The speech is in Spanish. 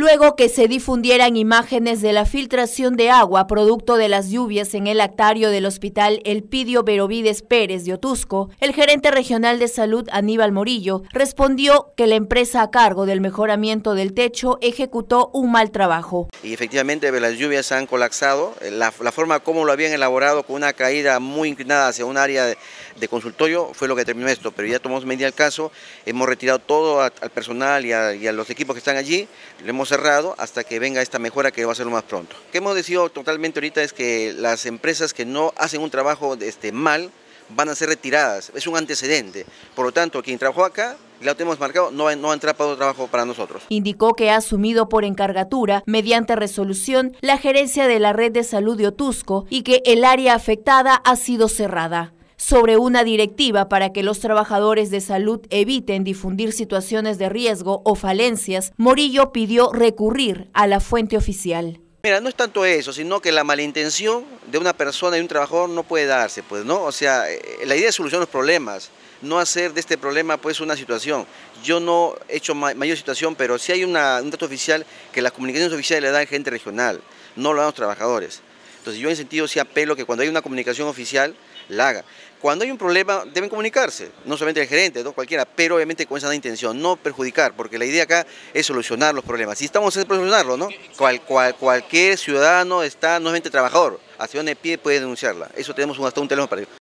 luego que se difundieran imágenes de la filtración de agua producto de las lluvias en el actario del hospital Elpidio Berovides Pérez de Otusco, el gerente regional de salud Aníbal Morillo respondió que la empresa a cargo del mejoramiento del techo ejecutó un mal trabajo. Y efectivamente pues, las lluvias han colapsado, eh, la, forma como lo habían elaborado con una caída muy inclinada hacia un área de, consultorio fue lo que terminó esto, pero ya tomamos medida al caso, hemos retirado todo al personal y a, los equipos que están allí, hemos cerrado hasta que venga esta mejora que va a ser más pronto. Que hemos decidido totalmente ahorita es que las empresas que no hacen un trabajo este, mal van a ser retiradas, es un antecedente. Por lo tanto, quien trabajó acá lo tenemos marcado, no ha no para trabajo para nosotros. Indicó que ha asumido por encargatura, mediante resolución, la gerencia de la red de salud de Otusco y que el área afectada ha sido cerrada sobre una directiva para que los trabajadores de salud eviten difundir situaciones de riesgo o falencias, Morillo pidió recurrir a la fuente oficial. Mira, no es tanto eso, sino que la malintención de una persona y un trabajador no puede darse, pues, ¿no? O sea, eh, la idea es solucionar los problemas, no hacer de este problema, pues, una situación. Yo no he hecho mayor situación, pero si hay un dato oficial que las comunicaciones oficiales le dan gente regional, no lo dan los trabajadores. Entonces yo en ese sentido sí apelo que cuando hay una comunicación oficial, la haga. Cuando hay un problema, deben comunicarse, no solamente el gerente, no cualquiera, pero obviamente con esa intención, no perjudicar, porque la idea acá es solucionar los problemas. Si estamos en solucionarlo, ¿no? cualquier ciudadano está, no es trabajador, hacia de pie puede denunciarla. Eso tenemos hasta un teléfono para ello.